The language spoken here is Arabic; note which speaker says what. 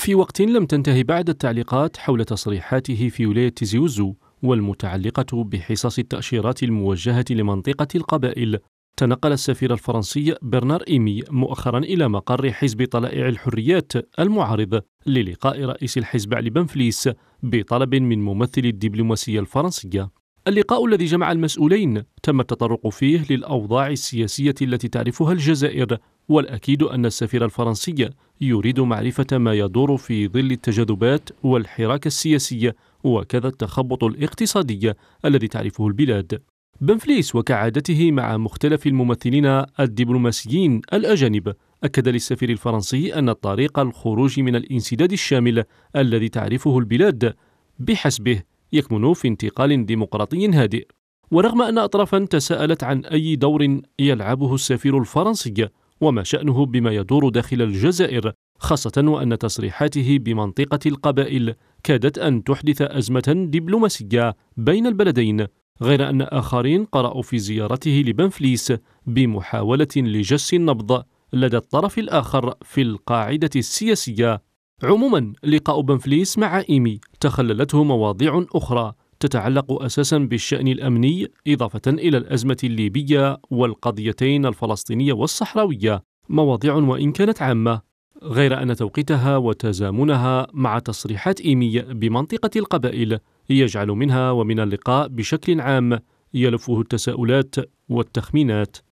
Speaker 1: في وقت لم تنتهي بعد التعليقات حول تصريحاته في ولاية تيزيوزو والمتعلقة بحصص التأشيرات الموجهة لمنطقة القبائل تنقل السفير الفرنسي برنار إيمي مؤخرا إلى مقر حزب طلائع الحريات المعارض للقاء رئيس الحزب علي بنفليس بطلب من ممثل الدبلوماسية الفرنسية اللقاء الذي جمع المسؤولين تم التطرق فيه للأوضاع السياسية التي تعرفها الجزائر والأكيد أن السفير الفرنسي يريد معرفة ما يدور في ظل التجاذبات والحراك السياسي وكذا التخبط الاقتصادي الذي تعرفه البلاد بنفليس وكعادته مع مختلف الممثلين الدبلوماسيين الأجانب أكد للسفير الفرنسي أن طريق الخروج من الانسداد الشامل الذي تعرفه البلاد بحسبه يكمن في انتقال ديمقراطي هادئ ورغم أن أطرافا تساءلت عن أي دور يلعبه السفير الفرنسي وما شأنه بما يدور داخل الجزائر خاصة وأن تصريحاته بمنطقة القبائل كادت أن تحدث أزمة دبلوماسية بين البلدين غير أن آخرين قرأوا في زيارته لبنفليس بمحاولة لجس النبض لدى الطرف الآخر في القاعدة السياسية عموما لقاء بنفليس مع إيمي تخللته مواضيع أخرى تتعلق أساسا بالشأن الأمني إضافة إلى الأزمة الليبية والقضيتين الفلسطينية والصحراوية مواضيع وإن كانت عامة غير أن توقيتها وتزامنها مع تصريحات إيمي بمنطقة القبائل يجعل منها ومن اللقاء بشكل عام يلفه التساؤلات والتخمينات